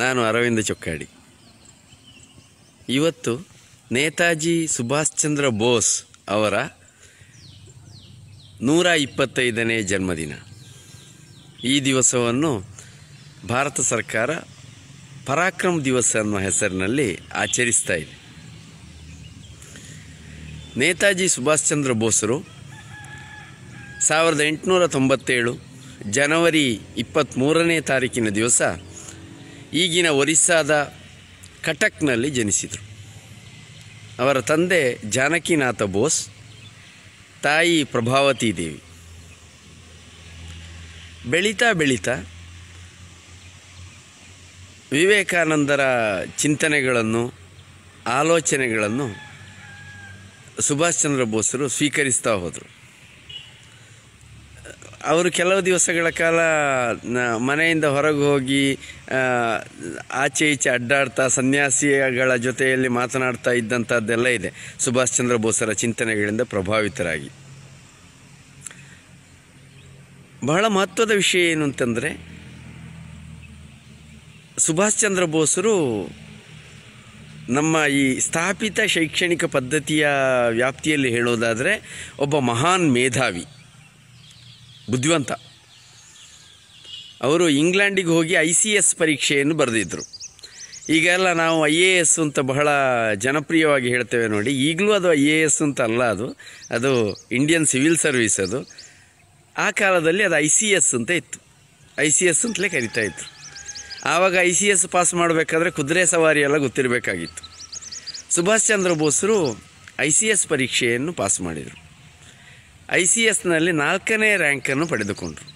ನಾನು ಅರವಿಂದ ಚೊಕ್ಕಾಡಿ ಇವತ್ತು ನೇತಾಜಿ ಸುಭಾಷ್ ಚಂದ್ರ ಬೋಸ್ ಅವರ ನೂರ ಇಪ್ಪತ್ತೈದನೇ ಜನ್ಮದಿನ ಈ ದಿವಸವನ್ನು ಭಾರತ ಸರ್ಕಾರ ಪರಾಕ್ರಮ್ ದಿವಸ ಅನ್ನೋ ಹೆಸರಿನಲ್ಲಿ ಆಚರಿಸ್ತಾ ಇದೆ ನೇತಾಜಿ ಸುಭಾಷ್ ಚಂದ್ರ ಬೋಸರು ಸಾವಿರದ ಎಂಟುನೂರ ತೊಂಬತ್ತೇಳು ಜನವರಿ ಇಪ್ಪತ್ತ್ಮೂರನೇ ತಾರೀಕಿನ ದಿವಸ ಈಗಿನ ಒರಿಸ್ಸಾದ ಕಟಕ್ನಲ್ಲಿ ಜನಿಸಿದರು ಅವರ ತಂದೆ ಜಾನಕಿನಾಥ ಬೋಸ್ ತಾಯಿ ಪ್ರಭಾವತಿ ದೇವಿ ಬೆಳೀತಾ ಬೆಳೀತಾ ವಿವೇಕಾನಂದರ ಚಿಂತನೆಗಳನ್ನು ಆಲೋಚನೆಗಳನ್ನು ಸುಭಾಷ್ ಚಂದ್ರ ಬೋಸರು ಸ್ವೀಕರಿಸ್ತಾ ಹೋದರು ಅವರು ಕೆಲವು ದಿವಸಗಳ ಕಾಲ ಮನೆಯಿಂದ ಹೊರಗೆ ಹೋಗಿ ಆಚೆ ಈಚೆ ಅಡ್ಡಾಡ್ತಾ ಸನ್ಯಾಸಿಗಳ ಜೊತೆಯಲ್ಲಿ ಮಾತನಾಡ್ತಾ ಇದ್ದಂಥದ್ದೆಲ್ಲ ಇದೆ ಸುಭಾಷ್ ಚಂದ್ರ ಬೋಸರ ಚಿಂತನೆಗಳಿಂದ ಪ್ರಭಾವಿತರಾಗಿ ಬಹಳ ಮಹತ್ವದ ವಿಷಯ ಏನು ಅಂತಂದರೆ ಸುಭಾಷ್ ಚಂದ್ರ ಬೋಸರು ನಮ್ಮ ಈ ಸ್ಥಾಪಿತ ಶೈಕ್ಷಣಿಕ ಪದ್ಧತಿಯ ವ್ಯಾಪ್ತಿಯಲ್ಲಿ ಹೇಳೋದಾದರೆ ಒಬ್ಬ ಮಹಾನ್ ಮೇಧಾವಿ ಬುದ್ಧಿವಂತ ಅವರು ಇಂಗ್ಲೆಂಡಿಗೆ ಹೋಗಿ ಐ ಸಿ ಎಸ್ ಪರೀಕ್ಷೆಯನ್ನು ಬರೆದಿದ್ದರು ಈಗೆಲ್ಲ ನಾವು ಐ ಎ ಎಸ್ ಅಂತ ಬಹಳ ಜನಪ್ರಿಯವಾಗಿ ಹೇಳ್ತೇವೆ ನೋಡಿ ಈಗಲೂ ಅದು ಐ ಎ ಎಸ್ ಅಂತ ಅಲ್ಲ ಅದು ಅದು ಇಂಡಿಯನ್ ಸಿವಿಲ್ ಸರ್ವಿಸ್ ಅದು ಆ ಕಾಲದಲ್ಲಿ ಅದು ಐ ಸಿ ಎಸ್ ಅಂತ ಇತ್ತು ಐ ಸಿ ಎಸ್ ಅಂತಲೇ ಇತ್ತು ಆವಾಗ ಐ ಸಿ ಎಸ್ ಪಾಸ್ ಮಾಡಬೇಕಾದ್ರೆ ಕುದುರೆ ಸವಾರಿ ಎಲ್ಲ ಗೊತ್ತಿರಬೇಕಾಗಿತ್ತು ಸುಭಾಷ್ ಚಂದ್ರ ಬೋಸರು ಐ ಸಿ ಎಸ್ ಪರೀಕ್ಷೆಯನ್ನು ಪಾಸ್ ಮಾಡಿದರು ಐ ಸಿ ಎಸ್ನಲ್ಲಿ ನಾಲ್ಕನೇ ರ್ಯಾಂಕನ್ನು ಪಡೆದುಕೊಂಡರು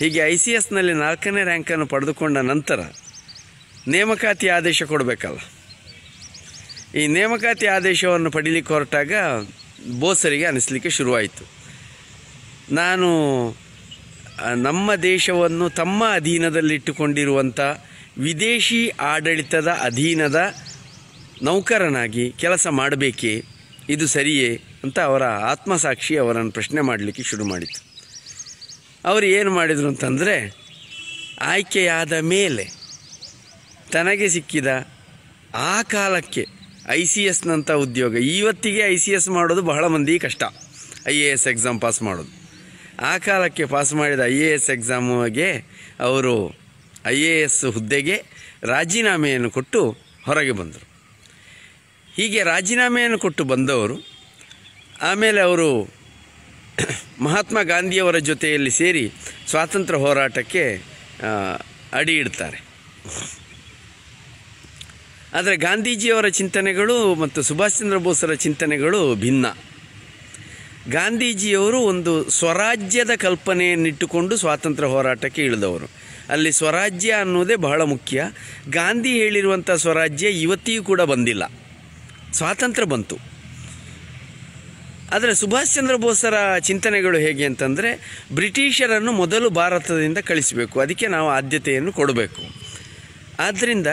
ಹೀಗೆ ಐ ಸಿ ಎಸ್ನಲ್ಲಿ ನಾಲ್ಕನೇ ರ್ಯಾಂಕನ್ನು ಪಡೆದುಕೊಂಡ ನಂತರ ನೇಮಕಾತಿ ಆದೇಶ ಕೊಡಬೇಕಲ್ಲ ಈ ನೇಮಕಾತಿ ಆದೇಶವನ್ನು ಪಡೀಲಿಕ್ಕೆ ಹೊರಟಾಗ ಬೋಸರಿಗೆ ಅನಿಸ್ಲಿಕ್ಕೆ ಶುರುವಾಯಿತು ನಾನು ನಮ್ಮ ದೇಶವನ್ನು ತಮ್ಮ ಅಧೀನದಲ್ಲಿಟ್ಟುಕೊಂಡಿರುವಂಥ ವಿದೇಶಿ ಆಡಳಿತದ ಅಧೀನದ ನೌಕರನಾಗಿ ಕೆಲಸ ಮಾಡಬೇಕೇ ಇದು ಸರಿಯೇ ಅಂತ ಅವರ ಆತ್ಮಸಾಕ್ಷಿ ಅವರನ್ನು ಪ್ರಶ್ನೆ ಮಾಡಲಿಕ್ಕೆ ಶುರು ಮಾಡಿತು ಅವರು ಏನು ಮಾಡಿದರು ಅಂತಂದರೆ ಆಯ್ಕೆಯಾದ ಮೇಲೆ ತನಗೆ ಸಿಕ್ಕಿದ ಆ ಕಾಲಕ್ಕೆ ಐ ಸಿ ಎಸ್ನಂಥ ಉದ್ಯೋಗ ಇವತ್ತಿಗೆ ಐ ಸಿ ಎಸ್ ಮಾಡೋದು ಬಹಳ ಮಂದಿ ಕಷ್ಟ I A S exam pass ಮಾಡೋದು ಆ ಕಾಲಕ್ಕೆ ಪಾಸ್ ಮಾಡಿದ ಐ ಎ ಎಸ್ ಎಕ್ಸಾಮ್ಗೆ ಅವರು ಐ ಎ ಎಸ್ ಹುದ್ದೆಗೆ ರಾಜೀನಾಮೆಯನ್ನು ಕೊಟ್ಟು ಹೊರಗೆ ಬಂದರು ಹೀಗೆ ರಾಜೀನಾಮೆಯನ್ನು ಕೊಟ್ಟು ಬಂದವರು ಆಮೇಲೆ ಅವರು ಮಹಾತ್ಮ ಗಾಂಧಿಯವರ ಜೊತೆಯಲ್ಲಿ ಸೇರಿ ಸ್ವಾತಂತ್ರ್ಯ ಹೋರಾಟಕ್ಕೆ ಅಡಿ ಇಡ್ತಾರೆ ಆದರೆ ಗಾಂಧೀಜಿಯವರ ಚಿಂತನೆಗಳು ಮತ್ತು ಸುಭಾಷ್ ಚಂದ್ರ ಬೋಸರ ಚಿಂತನೆಗಳು ಭಿನ್ನ ಗಾಂಧೀಜಿಯವರು ಒಂದು ಸ್ವರಾಜ್ಯದ ಕಲ್ಪನೆಯನ್ನಿಟ್ಟುಕೊಂಡು ಸ್ವಾತಂತ್ರ್ಯ ಹೋರಾಟಕ್ಕೆ ಇಳಿದವರು ಅಲ್ಲಿ ಸ್ವರಾಜ್ಯ ಅನ್ನೋದೇ ಬಹಳ ಮುಖ್ಯ ಗಾಂಧಿ ಹೇಳಿರುವಂಥ ಸ್ವರಾಜ್ಯ ಇವತ್ತಿಗೂ ಕೂಡ ಬಂದಿಲ್ಲ ಸ್ವಾತಂತ್ರ್ಯ ಬಂತು ಆದರೆ ಸುಭಾಷ್ ಚಂದ್ರ ಬೋಸರ ಚಿಂತನೆಗಳು ಹೇಗೆ ಅಂತಂದರೆ ಬ್ರಿಟಿಷರನ್ನು ಮೊದಲು ಭಾರತದಿಂದ ಕಳಿಸಬೇಕು ಅದಕ್ಕೆ ನಾವು ಆದ್ಯತೆಯನ್ನು ಕೊಡಬೇಕು ಆದ್ದರಿಂದ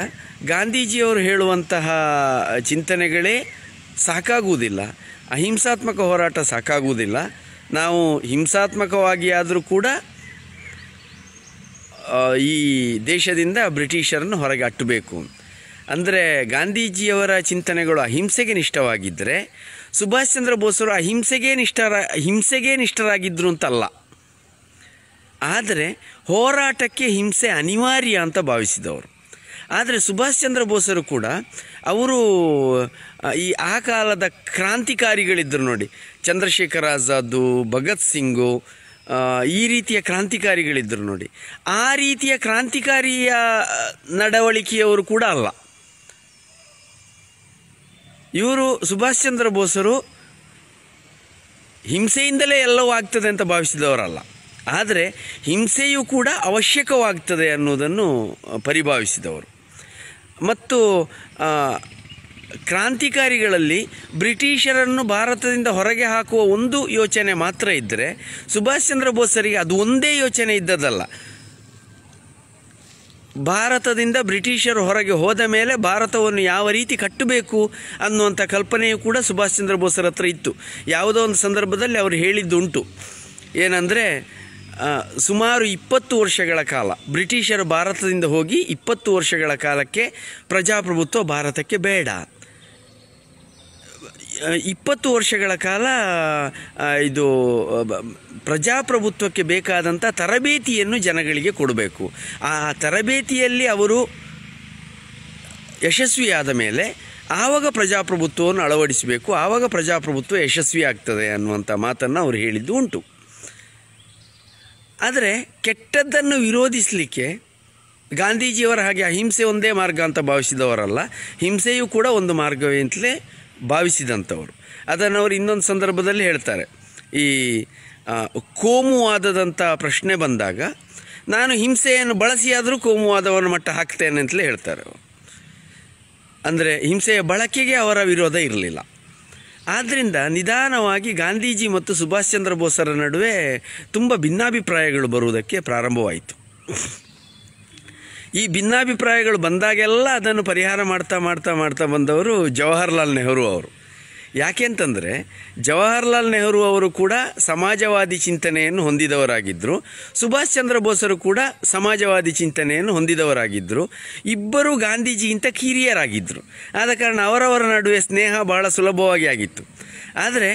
ಗಾಂಧೀಜಿಯವರು ಹೇಳುವಂತಹ ಚಿಂತನೆಗಳೇ ಸಾಕಾಗುವುದಿಲ್ಲ ಅಹಿಂಸಾತ್ಮಕ ಹೋರಾಟ ಸಾಕಾಗುವುದಿಲ್ಲ ನಾವು ಹಿಂಸಾತ್ಮಕವಾಗಿ ಆದರೂ ಕೂಡ ಈ ದೇಶದಿಂದ ಬ್ರಿಟಿಷರನ್ನು ಹೊರಗೆ ಅಟ್ಟಬೇಕು ಅಂದರೆ ಗಾಂಧೀಜಿಯವರ ಚಿಂತನೆಗಳು ಅಹಿಂಸೆಗೆ ನಿಷ್ಠವಾಗಿದ್ದರೆ ಸುಭಾಷ್ ಚಂದ್ರ ಬೋಸರು ಅಹಿಂಸೆಗೆ ನಿಷ್ಠರ ಹಿಂಸೆಗೆ ನಿಷ್ಠರಾಗಿದ್ದರು ಅಂತಲ್ಲ ಆದರೆ ಹೋರಾಟಕ್ಕೆ ಹಿಂಸೆ ಅನಿವಾರ್ಯ ಅಂತ ಭಾವಿಸಿದವರು ಆದರೆ ಸುಭಾಷ್ ಚಂದ್ರ ಬೋಸರು ಕೂಡ ಅವರು ಈ ಆ ಕಾಲದ ಕ್ರಾಂತಿಕಾರಿಗಳಿದ್ದರು ನೋಡಿ ಚಂದ್ರಶೇಖರ್ ಆಜಾದು ಭಗತ್ ಸಿಂಗು ಈ ರೀತಿಯ ಕ್ರಾಂತಿಕಾರಿಗಳಿದ್ದರು ನೋಡಿ ಆ ರೀತಿಯ ಕ್ರಾಂತಿಕಾರಿಯ ನಡವಳಿಕೆಯವರು ಕೂಡ ಅಲ್ಲ ಇವರು ಸುಭಾಷ್ ಚಂದ್ರ ಬೋಸರು ಹಿಂಸೆಯಿಂದಲೇ ಎಲ್ಲವೂ ಆಗ್ತದೆ ಅಂತ ಭಾವಿಸಿದವರಲ್ಲ ಆದರೆ ಹಿಂಸೆಯೂ ಕೂಡ ಅವಶ್ಯಕವಾಗ್ತದೆ ಅನ್ನೋದನ್ನು ಪರಿಭಾವಿಸಿದವರು ಮತ್ತು ಕ್ರಾಂತಿಕಾರಿಗಳಲ್ಲಿ ಬ್ರಿಟಿಷರನ್ನು ಭಾರತದಿಂದ ಹೊರಗೆ ಹಾಕುವ ಒಂದು ಯೋಚನೆ ಮಾತ್ರ ಇದ್ದರೆ ಸುಭಾಷ್ ಚಂದ್ರ ಬೋಸರಿಗೆ ಅದು ಒಂದೇ ಯೋಚನೆ ಇದ್ದದಲ್ಲ ಭಾರತದಿಂದ ಬ್ರಿಟಿಷರು ಹೊರಗೆ ಹೋದ ಮೇಲೆ ಭಾರತವನ್ನು ಯಾವ ರೀತಿ ಕಟ್ಟಬೇಕು ಅನ್ನುವಂಥ ಕಲ್ಪನೆಯು ಕೂಡ ಸುಭಾಷ್ ಚಂದ್ರ ಬೋಸರ ಹತ್ರ ಇತ್ತು ಯಾವುದೋ ಒಂದು ಸಂದರ್ಭದಲ್ಲಿ ಅವರು ಹೇಳಿದ್ದುಂಟು ಏನಂದರೆ ಸುಮಾರು ಇಪ್ಪತ್ತು ವರ್ಷಗಳ ಕಾಲ ಬ್ರಿಟಿಷರು ಭಾರತದಿಂದ ಹೋಗಿ ಇಪ್ಪತ್ತು ವರ್ಷಗಳ ಕಾಲಕ್ಕೆ ಪ್ರಜಾಪ್ರಭುತ್ವ ಭಾರತಕ್ಕೆ ಬೇಡ ಇಪ್ಪತ್ತು ವರ್ಷಗಳ ಕಾಲ ಇದು ಪ್ರಜಾಪ್ರಭುತ್ವಕ್ಕೆ ಬೇಕಾದಂಥ ತರಬೇತಿಯನ್ನು ಜನಗಳಿಗೆ ಕೊಡಬೇಕು ಆ ತರಬೇತಿಯಲ್ಲಿ ಅವರು ಯಶಸ್ವಿಯಾದ ಮೇಲೆ ಆವಾಗ ಪ್ರಜಾಪ್ರಭುತ್ವವನ್ನು ಅಳವಡಿಸಬೇಕು ಆವಾಗ ಪ್ರಜಾಪ್ರಭುತ್ವ ಯಶಸ್ವಿ ಆಗ್ತದೆ ಅನ್ನುವಂಥ ಮಾತನ್ನು ಅವರು ಹೇಳಿದ್ದು ಉಂಟು ಆದರೆ ಕೆಟ್ಟದ್ದನ್ನು ವಿರೋಧಿಸಲಿಕ್ಕೆ ಗಾಂಧೀಜಿಯವರ ಹಾಗೆ ಅಹಿಂಸೆ ಒಂದೇ ಮಾರ್ಗ ಅಂತ ಭಾವಿಸಿದವರಲ್ಲ ಹಿಂಸೆಯೂ ಕೂಡ ಒಂದು ಮಾರ್ಗವೇ ಅಂತಲೇ ಭಾವಿಸಿದಂಥವರು ಅದನ್ನು ಅವರು ಇನ್ನೊಂದು ಸಂದರ್ಭದಲ್ಲಿ ಹೇಳ್ತಾರೆ ಈ ಕೋಮುವಾದದಂಥ ಪ್ರಶ್ನೆ ಬಂದಾಗ ನಾನು ಹಿಂಸೆಯನ್ನು ಬಳಸಿಯಾದರೂ ಕೋಮುವಾದವನ್ನು ಮಟ್ಟ ಹಾಕ್ತೇನೆ ಅಂತಲೇ ಹೇಳ್ತಾರೆ ಅಂದರೆ ಹಿಂಸೆಯ ಬಳಕೆಗೆ ಅವರ ವಿರೋಧ ಇರಲಿಲ್ಲ ಆದ್ದರಿಂದ ನಿಧಾನವಾಗಿ ಗಾಂಧೀಜಿ ಮತ್ತು ಸುಭಾಷ್ ಚಂದ್ರ ಬೋಸರ ನಡುವೆ ತುಂಬ ಭಿನ್ನಾಭಿಪ್ರಾಯಗಳು ಬರುವುದಕ್ಕೆ ಪ್ರಾರಂಭವಾಯಿತು ಈ ಭಿನ್ನಾಭಿಪ್ರಾಯಗಳು ಬಂದಾಗೆಲ್ಲ ಅದನ್ನು ಪರಿಹಾರ ಮಾಡ್ತಾ ಮಾಡ್ತಾ ಮಾಡ್ತಾ ಬಂದವರು ಜವಾಹರ್ಲಾಲ್ ನೆಹರು ಅವರು ಯಾಕೆಂತಂದರೆ ಜವಾಹರ್ಲಾಲ್ ನೆಹರು ಅವರು ಕೂಡ ಸಮಾಜವಾದಿ ಚಿಂತನೆಯನ್ನು ಹೊಂದಿದವರಾಗಿದ್ದರು ಸುಭಾಷ್ ಚಂದ್ರ ಬೋಸರು ಕೂಡ ಸಮಾಜವಾದಿ ಚಿಂತನೆಯನ್ನು ಹೊಂದಿದವರಾಗಿದ್ದರು ಇಬ್ಬರೂ ಗಾಂಧೀಜಿಗಿಂತ ಕಿರಿಯರಾಗಿದ್ದರು ಆದ ಕಾರಣ ಅವರವರ ನಡುವೆ ಸ್ನೇಹ ಬಹಳ ಸುಲಭವಾಗಿ ಆಗಿತ್ತು ಆದರೆ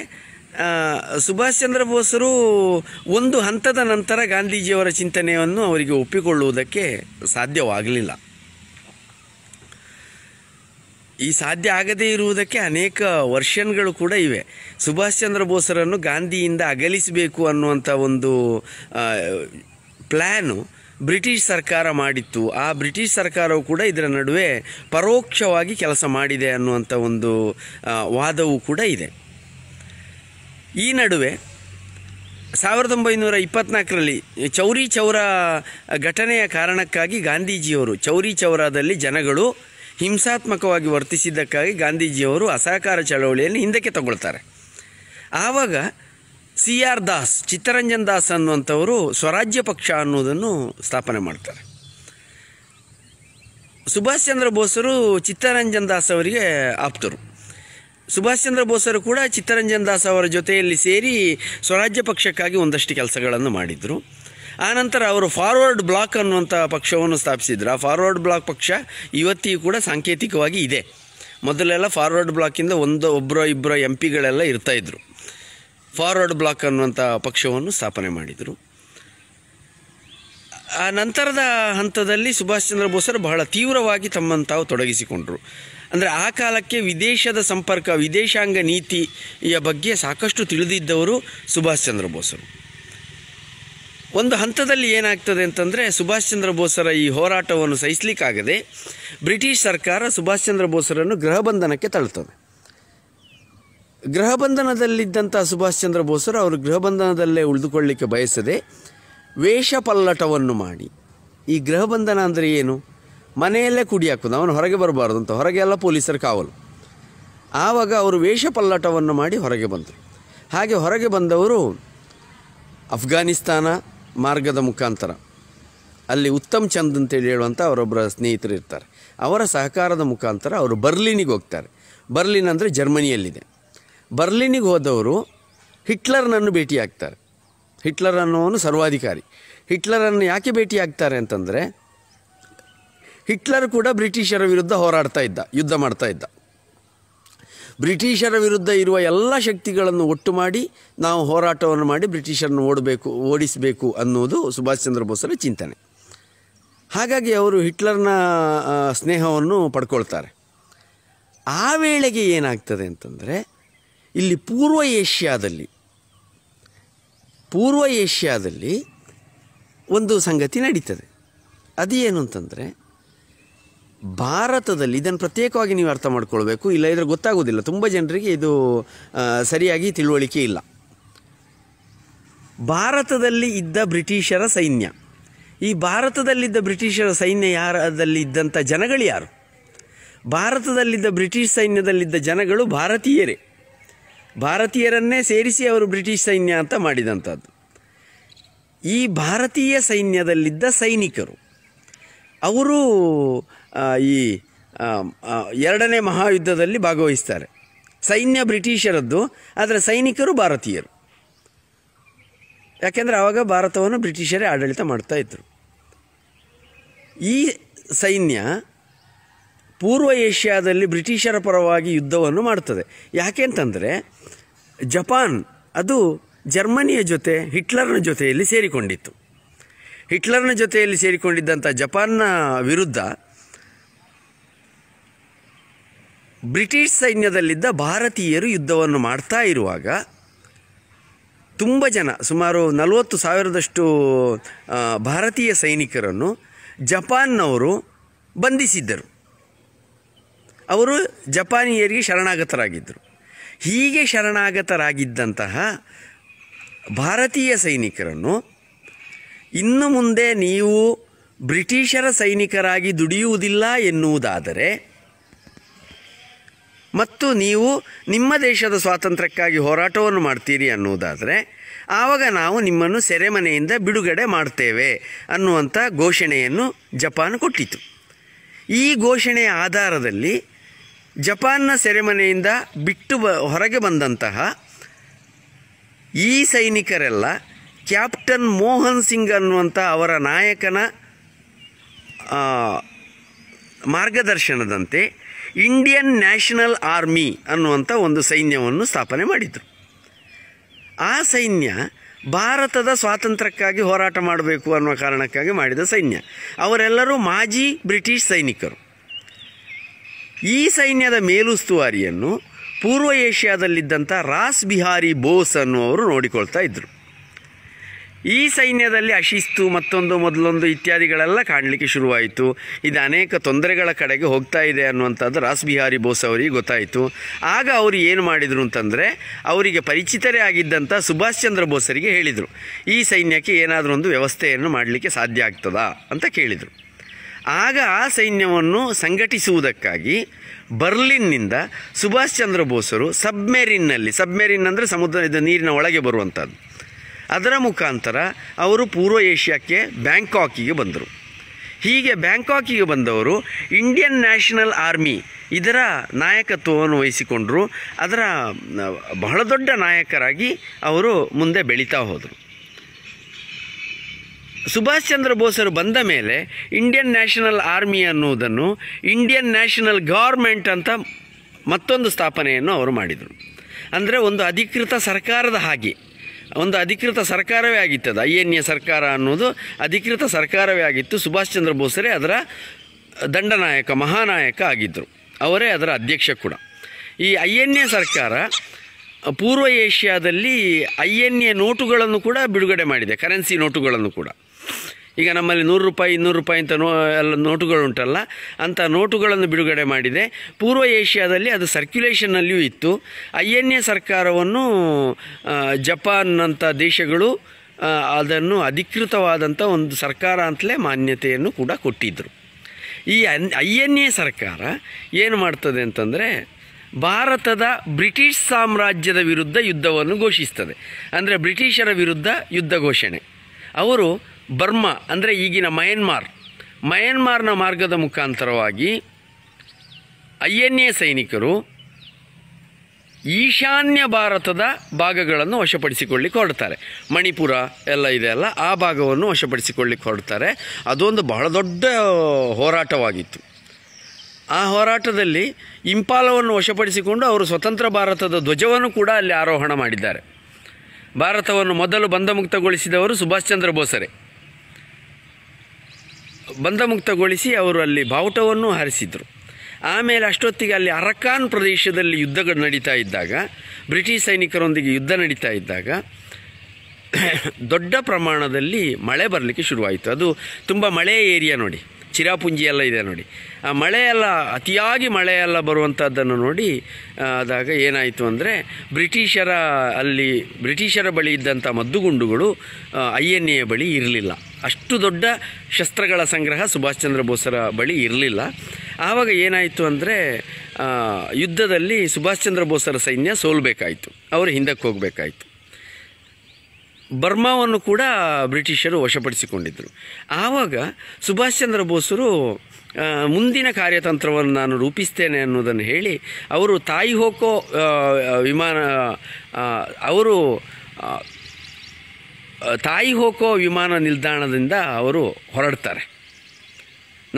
ಸುಭಾಷ್ ಚಂದ್ರ ಬೋಸರು ಒಂದು ಹಂತದ ನಂತರ ಗಾಂಧೀಜಿಯವರ ಚಿಂತನೆಯನ್ನು ಅವರಿಗೆ ಒಪ್ಪಿಕೊಳ್ಳುವುದಕ್ಕೆ ಸಾಧ್ಯವಾಗಲಿಲ್ಲ ಈ ಸಾಧ್ಯ ಆಗದೇ ಇರುವುದಕ್ಕೆ ಅನೇಕ ವರ್ಷನ್ಗಳು ಕೂಡ ಇವೆ ಸುಭಾಷ್ ಚಂದ್ರ ಬೋಸರನ್ನು ಗಾಂಧಿಯಿಂದ ಅಗಲಿಸಬೇಕು ಅನ್ನುವಂಥ ಒಂದು ಪ್ಲ್ಯಾನು ಬ್ರಿಟಿಷ್ ಸರ್ಕಾರ ಮಾಡಿತ್ತು ಆ ಬ್ರಿಟಿಷ್ ಸರ್ಕಾರವು ಕೂಡ ಇದರ ನಡುವೆ ಪರೋಕ್ಷವಾಗಿ ಕೆಲಸ ಮಾಡಿದೆ ಅನ್ನುವಂಥ ಒಂದು ವಾದವೂ ಕೂಡ ಇದೆ ಈ ನಡುವೆ ಸಾವಿರದ ಒಂಬೈನೂರ ಇಪ್ಪತ್ನಾಲ್ಕರಲ್ಲಿ ಚೌರಿ ಚೌರ ಘಟನೆಯ ಕಾರಣಕ್ಕಾಗಿ ಗಾಂಧೀಜಿಯವರು ಚೌರಿ ಚೌರಾದಲ್ಲಿ ಜನಗಳು ಹಿಂಸಾತ್ಮಕವಾಗಿ ವರ್ತಿಸಿದ್ದಕ್ಕಾಗಿ ಗಾಂಧೀಜಿಯವರು ಅಸಹಕಾರ ಚಳವಳಿಯನ್ನು ಹಿಂದಕ್ಕೆ ತಗೊಳ್ತಾರೆ ಆವಾಗ ಸಿ ಆರ್ ದಾಸ್ ಚಿತ್ತರಂಜನ್ ದಾಸ್ ಅನ್ನುವಂಥವರು ಸ್ವರಾಜ್ಯ ಪಕ್ಷ ಅನ್ನೋದನ್ನು ಸ್ಥಾಪನೆ ಮಾಡ್ತಾರೆ ಸುಭಾಷ್ ಚಂದ್ರ ಬೋಸರು ಚಿತ್ತರಂಜನ್ ದಾಸ್ ಅವರಿಗೆ ಆಪ್ತರು ಸುಭಾಷ್ ಚಂದ್ರ ಬೋಸರು ಕೂಡ ಚಿತ್ತರಂಜನ್ ದಾಸ್ ಅವರ ಜೊತೆಯಲ್ಲಿ ಸೇರಿ ಸ್ವರಾಜ್ಯ ಪಕ್ಷಕ್ಕಾಗಿ ಒಂದಷ್ಟು ಕೆಲಸಗಳನ್ನು ಮಾಡಿದರು ಆನಂತರ ಅವರು ಫಾರ್ವರ್ಡ್ ಬ್ಲಾಕ್ ಅನ್ನುವಂಥ ಪಕ್ಷವನ್ನು ಸ್ಥಾಪಿಸಿದ್ರು ಆ ಫಾರ್ವರ್ಡ್ ಬ್ಲಾಕ್ ಪಕ್ಷ ಇವತ್ತಿಗೂ ಕೂಡ ಸಾಂಕೇತಿಕವಾಗಿ ಇದೆ ಮೊದಲೆಲ್ಲ ಫಾರ್ವರ್ಡ್ ಬ್ಲಾಕಿಂದ ಒಂದು ಒಬ್ಬರೋ ಇಬ್ಬರ ಎಂ ಪಿಗಳೆಲ್ಲ ಇರ್ತಾಯಿದ್ರು ಫಾರ್ವರ್ಡ್ ಬ್ಲಾಕ್ ಅನ್ನುವಂಥ ಪಕ್ಷವನ್ನು ಸ್ಥಾಪನೆ ಮಾಡಿದರು ಆ ನಂತರದ ಹಂತದಲ್ಲಿ ಸುಭಾಷ್ ಚಂದ್ರ ಬೋಸರು ಬಹಳ ತೀವ್ರವಾಗಿ ತಮ್ಮನ್ನು ತಾವು ತೊಡಗಿಸಿಕೊಂಡರು ಅಂದರೆ ಆ ಕಾಲಕ್ಕೆ ವಿದೇಶದ ಸಂಪರ್ಕ ವಿದೇಶಾಂಗ ನೀತಿಯ ಬಗ್ಗೆ ಸಾಕಷ್ಟು ತಿಳಿದಿದ್ದವರು ಸುಭಾಷ್ ಚಂದ್ರ ಬೋಸರು ಒಂದು ಹಂತದಲ್ಲಿ ಏನಾಗ್ತದೆ ಅಂತಂದರೆ ಸುಭಾಷ್ ಚಂದ್ರ ಬೋಸರ ಈ ಹೋರಾಟವನ್ನು ಸಹಿಸಲಿಕ್ಕಾಗದೆ ಬ್ರಿಟಿಷ್ ಸರ್ಕಾರ ಸುಭಾಷ್ ಚಂದ್ರ ಬೋಸರನ್ನು ಗೃಹ ಬಂಧನಕ್ಕೆ ತಳ್ಳುತ್ತದೆ ಗೃಹ ಸುಭಾಷ್ ಚಂದ್ರ ಬೋಸರು ಅವರು ಗೃಹ ಬಂಧನದಲ್ಲೇ ಉಳಿದುಕೊಳ್ಳಿಕ್ಕೆ ಬಯಸದೆ ವೇಷಪಲ್ಲಟವನ್ನು ಮಾಡಿ ಈ ಗೃಹ ಬಂಧನ ಅಂದರೆ ಏನು ಮನೆಯಲ್ಲೇ ಕುಡಿ ಅವನು ಹೊರಗೆ ಬರಬಾರ್ದು ಅಂತ ಹೊರಗೆ ಎಲ್ಲ ಪೊಲೀಸರು ಕಾವಲು ಆವಾಗ ಅವರು ವೇಷ ಪಲ್ಲಟವನ್ನು ಮಾಡಿ ಹೊರಗೆ ಬಂದರು ಹಾಗೆ ಹೊರಗೆ ಬಂದವರು ಅಫ್ಘಾನಿಸ್ತಾನ ಮಾರ್ಗದ ಮುಖಾಂತರ ಅಲ್ಲಿ ಉತ್ತಮ್ ಚಂದ್ ಅಂತೇಳಿ ಹೇಳುವಂಥ ಅವರೊಬ್ಬರ ಸ್ನೇಹಿತರು ಇರ್ತಾರೆ ಅವರ ಸಹಕಾರದ ಮುಖಾಂತರ ಅವರು ಬರ್ಲಿನಿಗೆ ಹೋಗ್ತಾರೆ ಬರ್ಲಿನ್ ಅಂದರೆ ಜರ್ಮನಿಯಲ್ಲಿದೆ ಬರ್ಲಿನಿಗೆ ಹೋದವರು ಹಿಟ್ಲರ್ನನ್ನು ಭೇಟಿಯಾಗ್ತಾರೆ ಹಿಟ್ಲರ್ ಅನ್ನೋನು ಸರ್ವಾಧಿಕಾರಿ ಹಿಟ್ಲರನ್ನು ಯಾಕೆ ಭೇಟಿಯಾಗ್ತಾರೆ ಅಂತಂದರೆ ಹಿಟ್ಲರ್ ಕೂಡ ಬ್ರಿಟಿಷರ ವಿರುದ್ಧ ಹೋರಾಡ್ತಾ ಇದ್ದ ಯುದ್ಧ ಮಾಡ್ತಾ ಇದ್ದ ಬ್ರಿಟಿಷರ ವಿರುದ್ಧ ಇರುವ ಎಲ್ಲ ಶಕ್ತಿಗಳನ್ನು ಒಟ್ಟು ಮಾಡಿ ನಾವು ಹೋರಾಟವನ್ನು ಮಾಡಿ ಬ್ರಿಟಿಷರನ್ನು ಓಡಬೇಕು ಓಡಿಸಬೇಕು ಅನ್ನೋದು ಸುಭಾಷ್ ಚಂದ್ರ ಬೋಸರ ಚಿಂತನೆ ಹಾಗಾಗಿ ಅವರು ಹಿಟ್ಲರ್ನ ಸ್ನೇಹವನ್ನು ಪಡ್ಕೊಳ್ತಾರೆ ಆ ವೇಳೆಗೆ ಏನಾಗ್ತದೆ ಅಂತಂದರೆ ಇಲ್ಲಿ ಪೂರ್ವ ಏಷ್ಯಾದಲ್ಲಿ ಪೂರ್ವ ಏಷ್ಯಾದಲ್ಲಿ ಒಂದು ಸಂಗತಿ ನಡೀತದೆ ಅದು ಏನು ಅಂತಂದರೆ ಭಾರತದಲ್ಲಿ ಇದನ್ನು ಪ್ರತ್ಯೇಕವಾಗಿ ನೀವು ಅರ್ಥ ಮಾಡ್ಕೊಳ್ಬೇಕು ಇಲ್ಲ ಇದ್ರೆ ಗೊತ್ತಾಗೋದಿಲ್ಲ ತುಂಬ ಜನರಿಗೆ ಇದು ಸರಿಯಾಗಿ ತಿಳುವಳಿಕೆ ಇಲ್ಲ ಭಾರತದಲ್ಲಿ ಇದ್ದ ಬ್ರಿಟಿಷರ ಸೈನ್ಯ ಈ ಭಾರತದಲ್ಲಿದ್ದ ಬ್ರಿಟಿಷರ ಸೈನ್ಯ ಯಾರದಲ್ಲಿ ಇದ್ದಂಥ ಜನಗಳು ಯಾರು ಭಾರತದಲ್ಲಿದ್ದ ಬ್ರಿಟಿಷ್ ಸೈನ್ಯದಲ್ಲಿದ್ದ ಜನಗಳು ಭಾರತೀಯರೇ ಭಾರತೀಯರನ್ನೇ ಸೇರಿಸಿ ಅವರು ಬ್ರಿಟಿಷ್ ಸೈನ್ಯ ಅಂತ ಮಾಡಿದಂಥದ್ದು ಈ ಭಾರತೀಯ ಸೈನ್ಯದಲ್ಲಿದ್ದ ಸೈನಿಕರು ಅವರು ಈ ಎರಡನೇ ಮಹಾಯುದ್ಧದಲ್ಲಿ ಭಾಗವಹಿಸ್ತಾರೆ ಸೈನ್ಯ ಬ್ರಿಟಿಷರದ್ದು ಆದರೆ ಸೈನಿಕರು ಭಾರತೀಯರು ಯಾಕೆಂದರೆ ಆವಾಗ ಭಾರತವನ್ನು ಬ್ರಿಟಿಷರೇ ಆಡಳಿತ ಮಾಡ್ತಾ ಇದ್ದರು ಈ ಸೈನ್ಯ ಪೂರ್ವ ಏಷ್ಯಾದಲ್ಲಿ ಬ್ರಿಟಿಷರ ಪರವಾಗಿ ಯುದ್ಧವನ್ನು ಮಾಡ್ತದೆ ಯಾಕೆಂತಂದರೆ ಜಪಾನ್ ಅದು ಜರ್ಮನಿಯ ಜೊತೆ ಹಿಟ್ಲರ್ನ ಜೊತೆಯಲ್ಲಿ ಸೇರಿಕೊಂಡಿತ್ತು ಹಿಟ್ಲರ್ನ ಜೊತೆಯಲ್ಲಿ ಸೇರಿಕೊಂಡಿದ್ದಂಥ ಜಪಾನ್ನ ವಿರುದ್ಧ ಬ್ರಿಟಿಷ್ ಸೈನ್ಯದಲ್ಲಿದ್ದ ಭಾರತೀಯರು ಯುದ್ಧವನ್ನು ಮಾಡ್ತಾ ಇರುವಾಗ ತುಂಬ ಜನ ಸುಮಾರು ನಲವತ್ತು ಸಾವಿರದಷ್ಟು ಭಾರತೀಯ ಸೈನಿಕರನ್ನು ಜಪಾನ್ನವರು ಬಂಧಿಸಿದ್ದರು ಅವರು ಜಪಾನಿಯರಿಗೆ ಶರಣಾಗತರಾಗಿದ್ದರು ಹೀಗೆ ಶರಣಾಗತರಾಗಿದ್ದಂತಹ ಭಾರತೀಯ ಸೈನಿಕರನ್ನು ಇನ್ನು ಮುಂದೆ ನೀವು ಬ್ರಿಟಿಷರ ಸೈನಿಕರಾಗಿ ದುಡಿಯುವುದಿಲ್ಲ ಎನ್ನುವುದಾದರೆ ಮತ್ತು ನೀವು ನಿಮ್ಮ ದೇಶದ ಸ್ವಾತಂತ್ರ್ಯಕ್ಕಾಗಿ ಹೋರಾಟವನ್ನು ಮಾಡ್ತೀರಿ ಅನ್ನುವುದಾದರೆ ಆವಾಗ ನಾವು ನಿಮ್ಮನ್ನು ಸೆರೆಮನೆಯಿಂದ ಬಿಡುಗಡೆ ಮಾಡ್ತೇವೆ ಅನ್ನುವಂಥ ಘೋಷಣೆಯನ್ನು ಜಪಾನ್ ಕೊಟ್ಟಿತು ಈ ಘೋಷಣೆಯ ಆಧಾರದಲ್ಲಿ ಜಪಾನ್ನ ಸೆರೆಮನೆಯಿಂದ ಬಿಟ್ಟು ಬ ಹೊರಗೆ ಬಂದಂತಹ ಈ ಸೈನಿಕರೆಲ್ಲ ಕ್ಯಾಪ್ಟನ್ ಮೋಹನ್ ಸಿಂಗ್ ಅನ್ನುವಂಥ ಅವರ ನಾಯಕನ ಮಾರ್ಗದರ್ಶನದಂತೆ ಇಂಡಿಯನ್ ನ್ಯಾಷನಲ್ ಆರ್ಮಿ ಅನ್ನುವಂಥ ಒಂದು ಸೈನ್ಯವನ್ನು ಸ್ಥಾಪನೆ ಮಾಡಿದರು ಆ ಸೈನ್ಯ ಭಾರತದ ಸ್ವಾತಂತ್ರ್ಯಕ್ಕಾಗಿ ಹೋರಾಟ ಮಾಡಬೇಕು ಅನ್ನುವ ಕಾರಣಕ್ಕಾಗಿ ಮಾಡಿದ ಸೈನ್ಯ ಅವರೆಲ್ಲರೂ ಮಾಜಿ ಬ್ರಿಟಿಷ್ ಸೈನಿಕರು ಈ ಸೈನ್ಯದ ಮೇಲುಸ್ತುವಾರಿಯನ್ನು ಪೂರ್ವ ಏಷ್ಯಾದಲ್ಲಿದ್ದಂಥ ರಾಸ್ ಬಿಹಾರಿ ಬೋಸ್ ಅನ್ನುವರು ನೋಡಿಕೊಳ್ತಾ ಇದ್ದರು ಈ ಸೈನ್ಯದಲ್ಲಿ ಅಶಿಸ್ತು ಮತ್ತೊಂದು ಮೊದಲೊಂದು ಇತ್ಯಾದಿಗಳೆಲ್ಲ ಕಾಣಲಿಕ್ಕೆ ಶುರುವಾಯಿತು ಇದು ಅನೇಕ ತೊಂದರೆಗಳ ಕಡೆಗೆ ಹೋಗ್ತಾ ಇದೆ ಅನ್ನುವಂಥದ್ದು ರಾಸ್ ಬಿಹಾರಿ ಬೋಸ್ ಅವರಿಗೆ ಗೊತ್ತಾಯಿತು ಆಗ ಅವರು ಏನು ಮಾಡಿದರು ಅಂತಂದರೆ ಅವರಿಗೆ ಪರಿಚಿತರೇ ಆಗಿದ್ದಂಥ ಸುಭಾಷ್ ಚಂದ್ರ ಬೋಸರಿಗೆ ಹೇಳಿದರು ಈ ಸೈನ್ಯಕ್ಕೆ ಏನಾದರೂ ಒಂದು ವ್ಯವಸ್ಥೆಯನ್ನು ಮಾಡಲಿಕ್ಕೆ ಸಾಧ್ಯ ಆಗ್ತದಾ ಅಂತ ಕೇಳಿದರು ಆಗ ಆ ಸೈನ್ಯವನ್ನು ಸಂಘಟಿಸುವುದಕ್ಕಾಗಿ ಬರ್ಲಿನ್ನಿಂದ ಸುಭಾಷ್ ಚಂದ್ರ ಬೋಸರು ಸಬ್ಮೆರಿನ್ನಲ್ಲಿ ಸಬ್ಮೆರಿನ್ ಅಂದರೆ ಸಮುದ್ರದ ನೀರಿನ ಒಳಗೆ ಬರುವಂಥದ್ದು ಅದರ ಮುಖಾಂತರ ಅವರು ಪೂರ್ವ ಏಷ್ಯಾಕ್ಕೆ ಬ್ಯಾಂಕಾಕಿಗೆ ಬಂದರು ಹೀಗೆ ಬ್ಯಾಂಕಾಕಿಗೆ ಬಂದವರು ಇಂಡಿಯನ್ ನ್ಯಾಷನಲ್ ಆರ್ಮಿ ಇದರ ನಾಯಕತ್ವವನ್ನು ವಹಿಸಿಕೊಂಡರು ಅದರ ಬಹಳ ದೊಡ್ಡ ನಾಯಕರಾಗಿ ಅವರು ಮುಂದೆ ಬೆಳೀತಾ ಹೋದರು ಸುಭಾಷ್ ಚಂದ್ರ ಬೋಸರು ಬಂದ ಮೇಲೆ ಇಂಡಿಯನ್ ನ್ಯಾಷನಲ್ ಆರ್ಮಿ ಅನ್ನುವುದನ್ನು ಇಂಡಿಯನ್ ನ್ಯಾಷನಲ್ ಗೌರ್ಮೆಂಟ್ ಅಂತ ಮತ್ತೊಂದು ಸ್ಥಾಪನೆಯನ್ನು ಅವರು ಮಾಡಿದರು ಅಂದರೆ ಒಂದು ಅಧಿಕೃತ ಸರ್ಕಾರದ ಹಾಗೆ ಒಂದು ಅಧಿಕೃತ ಸರ್ಕಾರವೇ ಆಗಿತ್ತು ಅದು ಐ ಎನ್ ಎ ಸರ್ಕಾರ ಅನ್ನೋದು ಅಧಿಕೃತ ಸರ್ಕಾರವೇ ಆಗಿತ್ತು ಸುಭಾಷ್ ಚಂದ್ರ ಬೋಸರೇ ಅದರ ದಂಡನಾಯಕ ಮಹಾನಾಯಕ ಆಗಿದ್ದರು ಅವರೇ ಅದರ ಅಧ್ಯಕ್ಷ ಕೂಡ ಈ ಐ ಎನ್ ಎ ಸರ್ಕಾರ ಪೂರ್ವ ಏಷ್ಯಾದಲ್ಲಿ ಐ ಎನ್ ಎ ನೋಟುಗಳನ್ನು ಕೂಡ ಬಿಡುಗಡೆ ಮಾಡಿದೆ ಕರೆನ್ಸಿ ನೋಟುಗಳನ್ನು ಕೂಡ ಈಗ ನಮ್ಮಲ್ಲಿ ನೂರು ರೂಪಾಯಿ ಇನ್ನೂರು ರೂಪಾಯಿ ಅಂತ ನೋ ಎಲ್ಲ ನೋಟುಗಳುಂಟಲ್ಲ ಅಂಥ ನೋಟುಗಳನ್ನು ಬಿಡುಗಡೆ ಮಾಡಿದೆ ಪೂರ್ವ ಏಷ್ಯಾದಲ್ಲಿ ಅದು ಸರ್ಕ್ಯುಲೇಷನ್ನಲ್ಲಿಯೂ ಇತ್ತು ಐ ಎನ್ ಎ ಸರ್ಕಾರವನ್ನು ಜಪಾನ್ನಂಥ ದೇಶಗಳು ಅದನ್ನು ಅಧಿಕೃತವಾದಂಥ ಒಂದು ಸರ್ಕಾರ ಅಂತಲೇ ಮಾನ್ಯತೆಯನ್ನು ಕೂಡ ಕೊಟ್ಟಿದ್ದರು ಈ ಐ ಎನ್ ಎ ಸರ್ಕಾರ ಏನು ಮಾಡ್ತದೆ ಅಂತಂದರೆ ಭಾರತದ ಬ್ರಿಟಿಷ್ ಸಾಮ್ರಾಜ್ಯದ ವಿರುದ್ಧ ಯುದ್ಧವನ್ನು ಘೋಷಿಸ್ತದೆ ಅಂದರೆ ಬ್ರಿಟಿಷರ ವಿರುದ್ಧ ಯುದ್ಧ ಘೋಷಣೆ ಅವರು ಬರ್ಮಾ ಅಂದರೆ ಈಗಿನ ಮಯನ್ಮಾರ್ ಮಯನ್ಮಾರ್ನ ಮಾರ್ಗದ ಮುಖಾಂತರವಾಗಿ ಐ ಎನ್ ಎ ಸೈನಿಕರು ಈಶಾನ್ಯ ಭಾರತದ ಭಾಗಗಳನ್ನು ವಶಪಡಿಸಿಕೊಳ್ಳಿಕ್ಕೆ ಹೊರಡ್ತಾರೆ ಮಣಿಪುರ ಎಲ್ಲ ಇದೆ ಅಲ್ಲ ಆ ಭಾಗವನ್ನು ವಶಪಡಿಸಿಕೊಳ್ಳಿಕ್ಕೆ ಹೊರಡ್ತಾರೆ ಅದೊಂದು ಬಹಳ ದೊಡ್ಡ ಹೋರಾಟವಾಗಿತ್ತು ಆ ಹೋರಾಟದಲ್ಲಿ ಇಂಪಾಲವನ್ನು ವಶಪಡಿಸಿಕೊಂಡು ಅವರು ಸ್ವತಂತ್ರ ಭಾರತದ ಧ್ವಜವನ್ನು ಕೂಡ ಅಲ್ಲಿ ಆರೋಹಣ ಮಾಡಿದ್ದಾರೆ ಭಾರತವನ್ನು ಮೊದಲು ಬಂಧಮುಕ್ತಗೊಳಿಸಿದವರು ಸುಭಾಷ್ ಚಂದ್ರ ಬೋಸರೆ ಬಂಧಮುಕ್ತಗೊಳಿಸಿ ಅವರು ಅಲ್ಲಿ ಬಾವುಟವನ್ನು ಹರಿಸಿದರು ಆಮೇಲೆ ಅಷ್ಟೊತ್ತಿಗೆ ಅಲ್ಲಿ ಅರಕಾನ್ ಪ್ರದೇಶದಲ್ಲಿ ಯುದ್ಧಗಳು ನಡೀತಾ ಇದ್ದಾಗ ಬ್ರಿಟಿಷ್ ಸೈನಿಕರೊಂದಿಗೆ ಯುದ್ಧ ನಡೀತಾ ಇದ್ದಾಗ ದೊಡ್ಡ ಪ್ರಮಾಣದಲ್ಲಿ ಮಳೆ ಬರಲಿಕ್ಕೆ ಶುರುವಾಯಿತು ಅದು ತುಂಬ ಮಳೆ ಏರಿಯಾ ನೋಡಿ ಚಿರಾಪುಂಜಿ ಎಲ್ಲ ಇದೆ ನೋಡಿ ಆ ಮಳೆಯೆಲ್ಲ ಅತಿಯಾಗಿ ಮಳೆಯೆಲ್ಲ ಬರುವಂಥದ್ದನ್ನು ನೋಡಿ ಆದಾಗ ಏನಾಯಿತು ಅಂದರೆ ಬ್ರಿಟಿಷರ ಅಲ್ಲಿ ಬ್ರಿಟಿಷರ ಬಳಿ ಇದ್ದಂಥ ಮದ್ದುಗುಂಡುಗಳು ಐ ಎನ್ ಎ ಬಳಿ ಇರಲಿಲ್ಲ ಅಷ್ಟು ದೊಡ್ಡ ಶಸ್ತ್ರಗಳ ಸಂಗ್ರಹ ಸುಭಾಷ್ ಚಂದ್ರ ಬೋಸರ ಬಳಿ ಇರಲಿಲ್ಲ ಆವಾಗ ಏನಾಯಿತು ಅಂದರೆ ಯುದ್ಧದಲ್ಲಿ ಸುಭಾಷ್ ಚಂದ್ರ ಬೋಸರ ಸೈನ್ಯ ಸೋಲ್ಬೇಕಾಯಿತು ಅವರು ಹಿಂದಕ್ಕೆ ಹೋಗಬೇಕಾಯಿತು ಬರ್ಮಾವನ್ನು ಕೂಡ ಬ್ರಿಟಿಷರು ವಶಪಡಿಸಿಕೊಂಡಿದ್ದರು ಆವಾಗ ಸುಭಾಷ್ ಚಂದ್ರ ಬೋಸರು ಮುಂದಿನ ಕಾರ್ಯತಂತ್ರವನ್ನು ನಾನು ರೂಪಿಸ್ತೇನೆ ಅನ್ನೋದನ್ನು ಹೇಳಿ ಅವರು ತಾಯಿ ಹೋಕೋ ವಿಮಾನ ಅವರು ತಾಯಿ ಹೋಕೋ ವಿಮಾನ ನಿಲ್ದಾಣದಿಂದ ಅವರು ಹೊರಡ್ತಾರೆ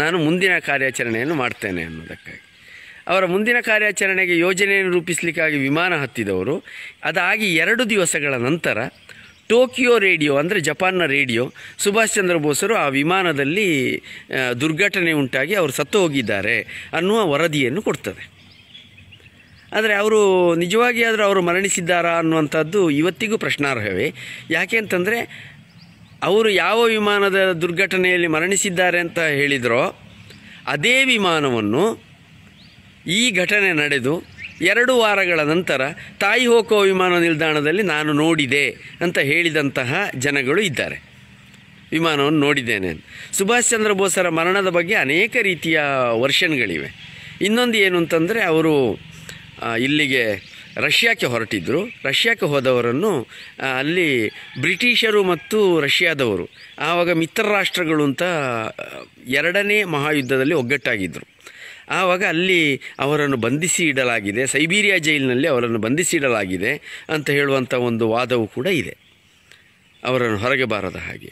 ನಾನು ಮುಂದಿನ ಕಾರ್ಯಾಚರಣೆಯನ್ನು ಮಾಡ್ತೇನೆ ಅನ್ನೋದಕ್ಕಾಗಿ ಅವರ ಮುಂದಿನ ಕಾರ್ಯಾಚರಣೆಗೆ ಯೋಜನೆಯನ್ನು ರೂಪಿಸಲಿಕ್ಕಾಗಿ ವಿಮಾನ ಹತ್ತಿದವರು ಅದಾಗಿ ಎರಡು ದಿವಸಗಳ ನಂತರ ಟೋಕಿಯೋ ರೇಡಿಯೋ ಅಂದರೆ ಜಪಾನ್ನ ರೇಡಿಯೋ ಸುಭಾಷ್ ಚಂದ್ರ ಬೋಸರು ಆ ವಿಮಾನದಲ್ಲಿ ದುರ್ಘಟನೆ ಉಂಟಾಗಿ ಅವರು ಸತ್ತು ಹೋಗಿದ್ದಾರೆ ಅನ್ನುವ ವರದಿಯನ್ನು ಕೊಡ್ತದೆ ಆದರೆ ಅವರು ನಿಜವಾಗಿ ಅವರು ಮರಣಿಸಿದ್ದಾರಾ ಅನ್ನುವಂಥದ್ದು ಇವತ್ತಿಗೂ ಪ್ರಶ್ನಾರ್ಹವೇ ಯಾಕೆ ಅಂತಂದರೆ ಅವರು ಯಾವ ವಿಮಾನದ ದುರ್ಘಟನೆಯಲ್ಲಿ ಮರಣಿಸಿದ್ದಾರೆ ಅಂತ ಹೇಳಿದರೋ ಅದೇ ವಿಮಾನವನ್ನು ಈ ಘಟನೆ ನಡೆದು ಎರಡು ವಾರಗಳ ನಂತರ ತಾಯಿ ಹೋಕೋ ವಿಮಾನ ನಿಲ್ದಾಣದಲ್ಲಿ ನಾನು ನೋಡಿದೆ ಅಂತ ಹೇಳಿದಂತಹ ಜನಗಳು ಇದ್ದಾರೆ ವಿಮಾನವನ್ನು ನೋಡಿದ್ದೇನೆ ಸುಭಾಷ್ ಚಂದ್ರ ಬೋಸರ ಮರಣದ ಬಗ್ಗೆ ಅನೇಕ ರೀತಿಯ ವರ್ಷನ್ಗಳಿವೆ ಇನ್ನೊಂದು ಏನು ಅಂತಂದರೆ ಅವರು ಇಲ್ಲಿಗೆ ರಷ್ಯಾಕ್ಕೆ ಹೊರಟಿದ್ದರು ರಷ್ಯಾಕ್ಕೆ ಹೋದವರನ್ನು ಅಲ್ಲಿ ಬ್ರಿಟಿಷರು ಮತ್ತು ರಷ್ಯಾದವರು ಆವಾಗ ಮಿತ್ರ ರಾಷ್ಟ್ರಗಳು ಅಂತ ಎರಡನೇ ಮಹಾಯುದ್ಧದಲ್ಲಿ ಒಗ್ಗಟ್ಟಾಗಿದ್ದರು ಆವಾಗ ಅಲ್ಲಿ ಅವರನ್ನು ಬಂಧಿಸಿ ಇಡಲಾಗಿದೆ ಸೈಬೀರಿಯಾ ಜೈಲಿನಲ್ಲಿ ಅವರನ್ನು ಬಂಧಿಸಿ ಇಡಲಾಗಿದೆ ಅಂತ ಹೇಳುವಂಥ ಒಂದು ವಾದವು ಕೂಡ ಇದೆ ಅವರನ್ನು ಹೊರಗೆ ಬಾರದ ಹಾಗೆ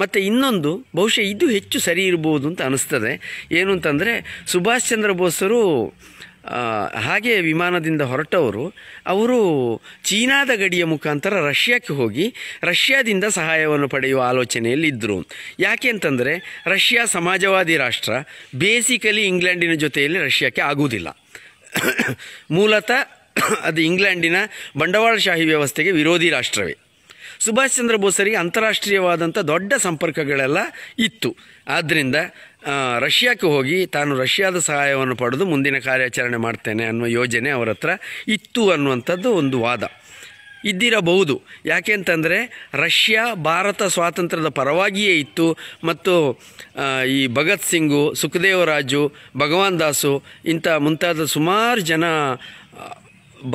ಮತ್ತು ಇನ್ನೊಂದು ಬಹುಶಃ ಇದು ಹೆಚ್ಚು ಸರಿ ಇರ್ಬೋದು ಅಂತ ಅನಿಸ್ತದೆ ಏನು ಅಂತಂದರೆ ಸುಭಾಷ್ ಚಂದ್ರ ಬೋಸರು ಹಾಗೆ ವಿಮಾನದಿಂದ ಹೊರಟವರು ಅವರು ಚೀನಾದ ಗಡಿಯ ಮುಖಾಂತರ ರಷ್ಯಾಕ್ಕೆ ಹೋಗಿ ರಷ್ಯಾದಿಂದ ಸಹಾಯವನ್ನು ಪಡೆಯುವ ಆಲೋಚನೆಯಲ್ಲಿ ಇದ್ದರು ಯಾಕೆ ಅಂತಂದರೆ ರಷ್ಯಾ ಸಮಾಜವಾದಿ ರಾಷ್ಟ್ರ ಬೇಸಿಕಲಿ ಇಂಗ್ಲೆಂಡಿನ ಜೊತೆಯಲ್ಲಿ ರಷ್ಯಾಕ್ಕೆ ಆಗುವುದಿಲ್ಲ ಮೂಲತಃ ಅದು ಇಂಗ್ಲೆಂಡಿನ ಬಂಡವಾಳಶಾಹಿ ವ್ಯವಸ್ಥೆಗೆ ವಿರೋಧಿ ರಾಷ್ಟ್ರವೇ ಸುಭಾಷ್ ಚಂದ್ರ ಬೋಸರಿಗೆ ಅಂತಾರಾಷ್ಟ್ರೀಯವಾದಂಥ ದೊಡ್ಡ ಸಂಪರ್ಕಗಳೆಲ್ಲ ಇತ್ತು ಆದ್ದರಿಂದ ರಷ್ಯಾಕ್ಕೆ ಹೋಗಿ ತಾನು ರಷ್ಯಾದ ಸಹಾಯವನ್ನು ಪಡೆದು ಮುಂದಿನ ಕಾರ್ಯಾಚರಣೆ ಮಾಡ್ತೇನೆ ಅನ್ನೋ ಯೋಜನೆ ಅವರ ಹತ್ರ ಇತ್ತು ಅನ್ನುವಂಥದ್ದು ಒಂದು ವಾದ ಇದ್ದಿರಬಹುದು ಯಾಕೆಂತಂದರೆ ರಷ್ಯಾ ಭಾರತ ಸ್ವಾತಂತ್ರ್ಯದ ಪರವಾಗಿಯೇ ಇತ್ತು ಮತ್ತು ಈ ಭಗತ್ ಸಿಂಗು ಸುಖದೇವರಾಜು ಭಗವಾನ್ ದಾಸು ಇಂಥ ಮುಂತಾದ ಸುಮಾರು ಜನ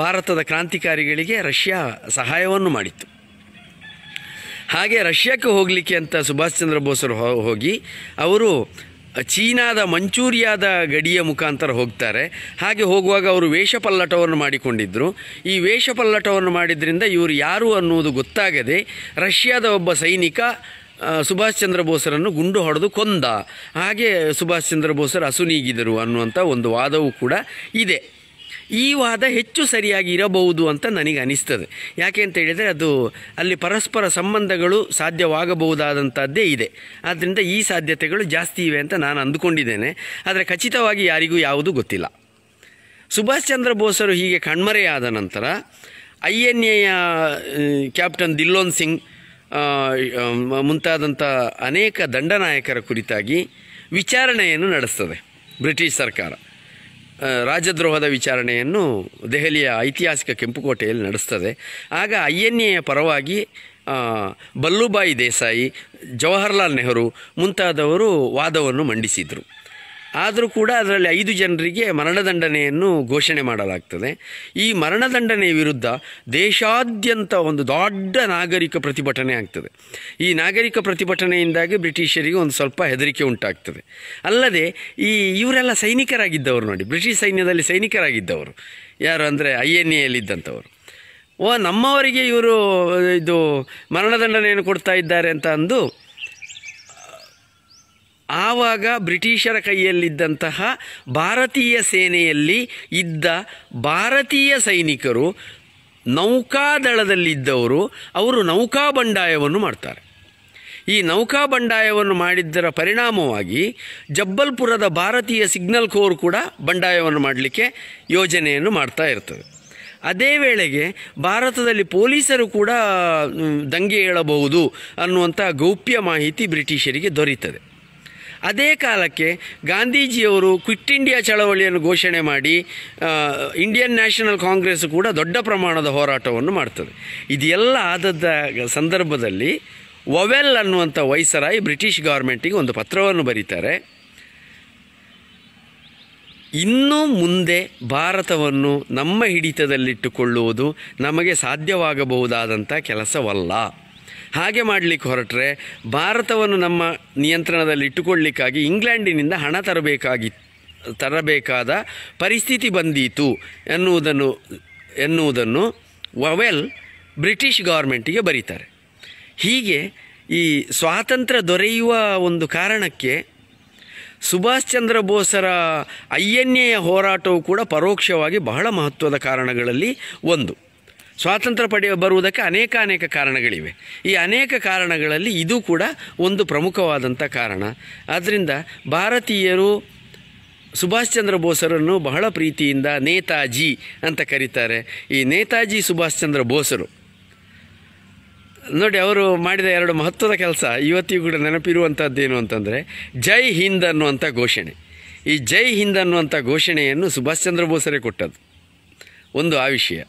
ಭಾರತದ ಕ್ರಾಂತಿಕಾರಿಗಳಿಗೆ ರಷ್ಯಾ ಸಹಾಯವನ್ನು ಮಾಡಿತ್ತು ಹಾಗೆ ರಷ್ಯಾಕ್ಕೆ ಹೋಗಲಿಕ್ಕೆ ಅಂತ ಸುಭಾಷ್ ಚಂದ್ರ ಬೋಸರು ಹೋಗಿ ಅವರು ಚೀನಾದ ಮಂಚೂರಿಯಾದ ಗಡಿಯ ಮುಖಾಂತರ ಹೋಗ್ತಾರೆ ಹಾಗೆ ಹೋಗುವಾಗ ಅವರು ವೇಷಪಲ್ಲಟವನ್ನು ಮಾಡಿಕೊಂಡಿದ್ದರು ಈ ವೇಷಪಲ್ಲಟವನ್ನು ಮಾಡಿದ್ರಿಂದ ಇವರು ಯಾರು ಅನ್ನುವುದು ಗೊತ್ತಾಗದೆ ರಷ್ಯಾದ ಒಬ್ಬ ಸೈನಿಕ ಸುಭಾಷ್ ಚಂದ್ರ ಬೋಸರನ್ನು ಗುಂಡು ಹೊಡೆದು ಕೊಂದ ಹಾಗೆ ಸುಭಾಷ್ ಚಂದ್ರ ಬೋಸರು ಅಸುನೀಗಿದರು ಅನ್ನುವಂಥ ಒಂದು ವಾದವೂ ಕೂಡ ಇದೆ ಈ ವಾದ ಹೆಚ್ಚು ಸರಿಯಾಗಿ ಇರಬಹುದು ಅಂತ ನನಗೆ ಅನಿಸ್ತದೆ ಯಾಕೆ ಅಂತ ಹೇಳಿದರೆ ಅದು ಅಲ್ಲಿ ಪರಸ್ಪರ ಸಂಬಂಧಗಳು ಸಾಧ್ಯವಾಗಬಹುದಾದಂಥದ್ದೇ ಇದೆ ಆದ್ದರಿಂದ ಈ ಸಾಧ್ಯತೆಗಳು ಜಾಸ್ತಿ ಇವೆ ಅಂತ ನಾನು ಅಂದುಕೊಂಡಿದ್ದೇನೆ ಆದರೆ ಖಚಿತವಾಗಿ ಯಾರಿಗೂ ಯಾವುದೂ ಗೊತ್ತಿಲ್ಲ ಸುಭಾಷ್ ಚಂದ್ರ ಬೋಸರು ಹೀಗೆ ಕಣ್ಮರೆಯಾದ ನಂತರ ಐ ಎನ್ ಎಯ ಕ್ಯಾಪ್ಟನ್ ದಿಲ್ಲೋನ್ ಸಿಂಗ್ ಮುಂತಾದಂಥ ಅನೇಕ ದಂಡನಾಯಕರ ಕುರಿತಾಗಿ ವಿಚಾರಣೆಯನ್ನು ನಡೆಸ್ತದೆ ಬ್ರಿಟಿಷ್ ಸರ್ಕಾರ ರಾಜದ್ರೋಹದ ವಿಚಾರಣೆಯನ್ನು ದೆಹಲಿಯ ಐತಿಹಾಸಿಕ ಕೆಂಪುಕೋಟೆಯಲ್ಲಿ ನಡೆಸ್ತದೆ ಆಗ ಐ ಎನ್ ಪರವಾಗಿ ಬಲ್ಲುಬಾಯಿ ದೇಸಾಯಿ ಜವಾಹರ್ಲಾಲ್ ನೆಹರು ಮುಂತಾದವರು ವಾದವನ್ನು ಮಂಡಿಸಿದರು ಆದರೂ ಕೂಡ ಅದರಲ್ಲಿ ಐದು ಜನರಿಗೆ ಮರಣದಂಡನೆಯನ್ನು ಘೋಷಣೆ ಮಾಡಲಾಗ್ತದೆ ಈ ಮರಣದಂಡನೆಯ ವಿರುದ್ಧ ದೇಶಾದ್ಯಂತ ಒಂದು ದೊಡ್ಡ ನಾಗರಿಕ ಪ್ರತಿಭಟನೆ ಆಗ್ತದೆ ಈ ನಾಗರಿಕ ಪ್ರತಿಭಟನೆಯಿಂದಾಗಿ ಬ್ರಿಟಿಷರಿಗೆ ಒಂದು ಸ್ವಲ್ಪ ಹೆದರಿಕೆ ಉಂಟಾಗ್ತದೆ ಅಲ್ಲದೆ ಈ ಇವರೆಲ್ಲ ಸೈನಿಕರಾಗಿದ್ದವರು ನೋಡಿ ಬ್ರಿಟಿಷ್ ಸೈನ್ಯದಲ್ಲಿ ಸೈನಿಕರಾಗಿದ್ದವರು ಯಾರು ಅಂದರೆ ಐ ಎನ್ ಎಲ್ಲಿದ್ದಂಥವರು ಓ ನಮ್ಮವರಿಗೆ ಇವರು ಇದು ಮರಣದಂಡನೆಯನ್ನು ಕೊಡ್ತಾ ಇದ್ದಾರೆ ಅಂತ ಅಂದು ಆವಾಗ ಬ್ರಿಟಿಷರ ಕೈಯಲ್ಲಿದ್ದಂತಹ ಭಾರತೀಯ ಸೇನೆಯಲ್ಲಿ ಇದ್ದ ಭಾರತೀಯ ಸೈನಿಕರು ನೌಕಾದಳದಲ್ಲಿದ್ದವರು ಅವರು ನೌಕಾ ಬಂಡಾಯವನ್ನು ಮಾಡ್ತಾರೆ ಈ ನೌಕಾ ಬಂಡಾಯವನ್ನು ಮಾಡಿದ್ದರ ಪರಿಣಾಮವಾಗಿ ಜಬ್ಬಲ್ಪುರದ ಭಾರತೀಯ ಸಿಗ್ನಲ್ ಕೋರ್ ಕೂಡ ಬಂಡಾಯವನ್ನು ಮಾಡಲಿಕ್ಕೆ ಯೋಜನೆಯನ್ನು ಮಾಡ್ತಾ ಇರ್ತದೆ ಅದೇ ವೇಳೆಗೆ ಭಾರತದಲ್ಲಿ ಪೊಲೀಸರು ಕೂಡ ದಂಗೆ ಏಳಬಹುದು ಅನ್ನುವಂಥ ಗೌಪ್ಯ ಮಾಹಿತಿ ಬ್ರಿಟಿಷರಿಗೆ ದೊರೀತದೆ ಅದೇ ಕಾಲಕ್ಕೆ ಗಾಂಧೀಜಿಯವರು ಕ್ವಿಟ್ ಇಂಡಿಯಾ ಚಳವಳಿಯನ್ನು ಘೋಷಣೆ ಮಾಡಿ ಇಂಡಿಯನ್ ನ್ಯಾಷನಲ್ ಕಾಂಗ್ರೆಸ್ ಕೂಡ ದೊಡ್ಡ ಪ್ರಮಾಣದ ಹೋರಾಟವನ್ನು ಮಾಡ್ತದೆ ಇದೆಲ್ಲ ಆದದ್ದ ಸಂದರ್ಭದಲ್ಲಿ ಒವೆಲ್ ಅನ್ನುವಂಥ ವೈಸರಾಯಿ ಬ್ರಿಟಿಷ್ ಗೌರ್ಮೆಂಟಿಗೆ ಒಂದು ಪತ್ರವನ್ನು ಬರೀತಾರೆ ಇನ್ನೂ ಮುಂದೆ ಭಾರತವನ್ನು ನಮ್ಮ ಹಿಡಿತದಲ್ಲಿಟ್ಟುಕೊಳ್ಳುವುದು ನಮಗೆ ಸಾಧ್ಯವಾಗಬಹುದಾದಂಥ ಕೆಲಸವಲ್ಲ ಹಾಗೆ ಮಾಡಲಿಕ್ಕೆ ಹೊರಟರೆ ಭಾರತವನ್ನು ನಮ್ಮ ನಿಯಂತ್ರಣದಲ್ಲಿ ಇಟ್ಟುಕೊಳ್ಳಿಕ್ಕಾಗಿ ಇಂಗ್ಲೆಂಡಿನಿಂದ ಹಣ ತರಬೇಕಾಗಿ ತರಬೇಕಾದ ಪರಿಸ್ಥಿತಿ ಬಂದೀತು ಎನ್ನುವುದನ್ನು ಎನ್ನುವುದನ್ನು ವವೆಲ್ ಬ್ರಿಟಿಷ್ ಗೌರ್ಮೆಂಟಿಗೆ ಬರೀತಾರೆ ಹೀಗೆ ಈ ಸ್ವಾತಂತ್ರ್ಯ ದೊರೆಯುವ ಒಂದು ಕಾರಣಕ್ಕೆ ಸುಭಾಷ್ ಚಂದ್ರ ಬೋಸರ ಐ ಎನ್ ಎಯ ಹೋರಾಟವು ಕೂಡ ಪರೋಕ್ಷವಾಗಿ ಬಹಳ ಮಹತ್ವದ ಕಾರಣಗಳಲ್ಲಿ ಒಂದು ಸ್ವಾತಂತ್ರ್ಯ ಪಡೆಯ ಬರುವುದಕ್ಕೆ ಅನೇಕ ಅನೇಕ ಕಾರಣಗಳಿವೆ ಈ ಅನೇಕ ಕಾರಣಗಳಲ್ಲಿ ಇದು ಕೂಡ ಒಂದು ಪ್ರಮುಖವಾದಂಥ ಕಾರಣ ಆದ್ದರಿಂದ ಭಾರತೀಯರು ಸುಭಾಷ್ ಚಂದ್ರ ಬೋಸರನ್ನು ಬಹಳ ಪ್ರೀತಿಯಿಂದ ನೇತಾಜಿ ಅಂತ ಕರೀತಾರೆ ಈ ನೇತಾಜಿ ಸುಭಾಷ್ ಚಂದ್ರ ಬೋಸರು ನೋಡಿ ಅವರು ಮಾಡಿದ ಎರಡು ಮಹತ್ವದ ಕೆಲಸ ಇವತ್ತಿಗೂ ಕೂಡ ನೆನಪಿರುವಂಥದ್ದೇನು ಅಂತಂದರೆ ಜೈ ಹಿಂದ್ ಅನ್ನುವಂಥ ಘೋಷಣೆ ಈ ಜೈ ಹಿಂದ್ ಅನ್ನುವಂಥ ಘೋಷಣೆಯನ್ನು ಸುಭಾಷ್ ಚಂದ್ರ ಬೋಸರೇ ಕೊಟ್ಟದ್ದು ಒಂದು ಆ ವಿಷಯ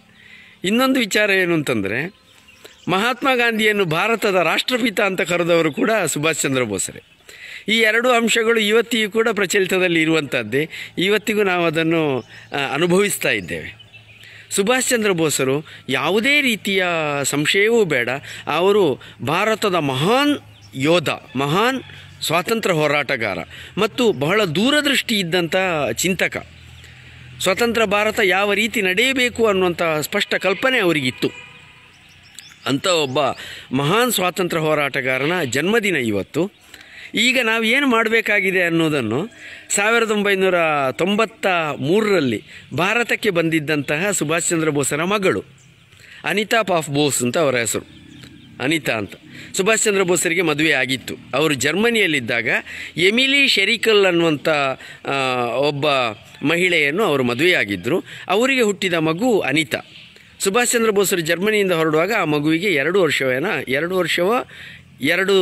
ಇನ್ನೊಂದು ವಿಚಾರ ಏನು ಅಂತಂದರೆ ಮಹಾತ್ಮ ಗಾಂಧಿಯನ್ನು ಭಾರತದ ರಾಷ್ಟ್ರಪಿತ ಅಂತ ಕರೆದವರು ಕೂಡ ಸುಭಾಷ್ ಚಂದ್ರ ಬೋಸರೇ ಈ ಎರಡು ಅಂಶಗಳು ಇವತ್ತಿಗೂ ಕೂಡ ಪ್ರಚಲಿತದಲ್ಲಿ ಇರುವಂಥದ್ದೇ ಇವತ್ತಿಗೂ ನಾವು ಅದನ್ನು ಅನುಭವಿಸ್ತಾ ಇದ್ದೇವೆ ಸುಭಾಷ್ ಚಂದ್ರ ಬೋಸರು ಯಾವುದೇ ರೀತಿಯ ಸಂಶಯವೂ ಬೇಡ ಅವರು ಭಾರತದ ಮಹಾನ್ ಯೋಧ ಮಹಾನ್ ಸ್ವಾತಂತ್ರ್ಯ ಹೋರಾಟಗಾರ ಮತ್ತು ಬಹಳ ದೂರದೃಷ್ಟಿ ಇದ್ದಂಥ ಚಿಂತಕ ಸ್ವತಂತ್ರ ಭಾರತ ಯಾವ ರೀತಿ ನಡೆಯಬೇಕು ಅನ್ನುವಂಥ ಸ್ಪಷ್ಟ ಕಲ್ಪನೆ ಅವರಿಗಿತ್ತು ಅಂಥ ಒಬ್ಬ ಮಹಾನ್ ಸ್ವಾತಂತ್ರ್ಯ ಹೋರಾಟಗಾರನ ಜನ್ಮದಿನ ಇವತ್ತು ಈಗ ನಾವು ಏನು ಮಾಡಬೇಕಾಗಿದೆ ಅನ್ನೋದನ್ನು ಸಾವಿರದ ಒಂಬೈನೂರ ತೊಂಬತ್ತ ಮೂರರಲ್ಲಿ ಭಾರತಕ್ಕೆ ಬಂದಿದ್ದಂತಹ ಸುಭಾಷ್ ಚಂದ್ರ ಬೋಸರ ಮಗಳು ಅನಿತಾ ಪಾಫ್ ಬೋಸ್ ಅಂತ ಅವರ ಹೆಸರು ಅನಿತಾ ಅಂತ ಸುಭಾಷ್ ಚಂದ್ರ ಬೋಸರಿಗೆ ಮದುವೆ ಆಗಿತ್ತು ಅವರು ಜರ್ಮನಿಯಲ್ಲಿದ್ದಾಗ ಎಮಿಲಿ ಶೆರಿಕಲ್ ಅನ್ನುವಂಥ ಒಬ್ಬ ಮಹಿಳೆಯನ್ನು ಅವರು ಮದುವೆಯಾಗಿದ್ದರು ಅವರಿಗೆ ಹುಟ್ಟಿದ ಮಗು ಅನಿತಾ ಸುಭಾಷ್ ಚಂದ್ರ ಬೋಸರು ಜರ್ಮನಿಯಿಂದ ಹೊರಡುವಾಗ ಆ ಮಗುವಿಗೆ ಎರಡು ವರ್ಷವೇನ ಎರಡು ವರ್ಷವೋ ಎರಡು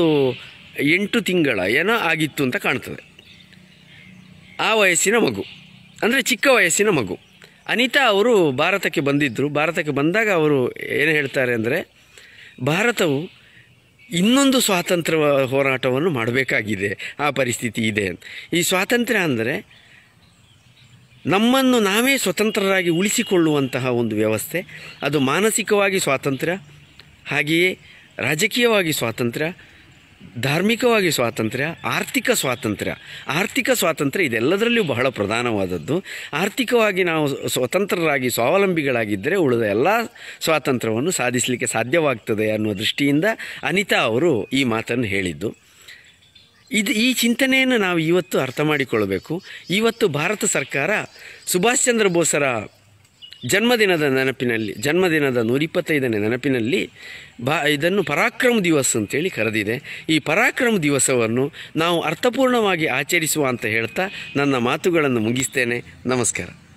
ಎಂಟು ತಿಂಗಳ ಏನೋ ಆಗಿತ್ತು ಅಂತ ಕಾಣ್ತದೆ ಆ ವಯಸ್ಸಿನ ಮಗು ಅಂದರೆ ಚಿಕ್ಕ ವಯಸ್ಸಿನ ಮಗು ಅನಿತಾ ಅವರು ಭಾರತಕ್ಕೆ ಬಂದಿದ್ದರು ಭಾರತಕ್ಕೆ ಬಂದಾಗ ಅವರು ಏನು ಹೇಳ್ತಾರೆ ಅಂದರೆ ಭಾರತವು ಇನ್ನೊಂದು ಸ್ವಾತಂತ್ರ್ಯ ಹೋರಾಟವನ್ನು ಮಾಡಬೇಕಾಗಿದೆ ಆ ಪರಿಸ್ಥಿತಿ ಇದೆ ಈ ಸ್ವಾತಂತ್ರ್ಯ ಅಂದರೆ ನಮ್ಮನ್ನು ನಾವೇ ಸ್ವತಂತ್ರರಾಗಿ ಉಳಿಸಿಕೊಳ್ಳುವಂತಹ ಒಂದು ವ್ಯವಸ್ಥೆ ಅದು ಮಾನಸಿಕವಾಗಿ ಸ್ವಾತಂತ್ರ್ಯ ಹಾಗೆಯೇ ರಾಜಕೀಯವಾಗಿ ಸ್ವಾತಂತ್ರ್ಯ ಧಾರ್ಮಿಕವಾಗಿ ಸ್ವಾತಂತ್ರ್ಯ ಆರ್ಥಿಕ ಸ್ವಾತಂತ್ರ್ಯ ಆರ್ಥಿಕ ಸ್ವಾತಂತ್ರ್ಯ ಇದೆಲ್ಲದರಲ್ಲೂ ಬಹಳ ಪ್ರಧಾನವಾದದ್ದು ಆರ್ಥಿಕವಾಗಿ ನಾವು ಸ್ವತಂತ್ರರಾಗಿ ಸ್ವಾವಲಂಬಿಗಳಾಗಿದ್ದರೆ ಉಳಿದ ಎಲ್ಲ ಸ್ವಾತಂತ್ರ್ಯವನ್ನು ಸಾಧಿಸಲಿಕ್ಕೆ ಸಾಧ್ಯವಾಗ್ತದೆ ಅನ್ನುವ ದೃಷ್ಟಿಯಿಂದ ಅನಿತಾ ಅವರು ಈ ಮಾತನ್ನು ಹೇಳಿದ್ದು ಇದು ಈ ಚಿಂತನೆಯನ್ನು ನಾವು ಇವತ್ತು ಅರ್ಥ ಮಾಡಿಕೊಳ್ಳಬೇಕು ಇವತ್ತು ಭಾರತ ಸರ್ಕಾರ ಸುಭಾಷ್ ಚಂದ್ರ ಬೋಸರ ಜನ್ಮದಿನದ ನೆನಪಿನಲ್ಲಿ ಜನ್ಮದಿನದ ನೂರಿಪ್ಪತ್ತೈದನೇ ನೆನಪಿನಲ್ಲಿ ಬಾ ಇದನ್ನು ಪರಾಕ್ರಮ ದಿವಸ ಅಂತೇಳಿ ಕರೆದಿದೆ ಈ ಪರಾಕ್ರಮ ದಿವಸವನ್ನು ನಾವು ಅರ್ಥಪೂರ್ಣವಾಗಿ ಆಚರಿಸುವ ಅಂತ ಹೇಳ್ತಾ ನನ್ನ ಮಾತುಗಳನ್ನು ಮುಗಿಸ್ತೇನೆ ನಮಸ್ಕಾರ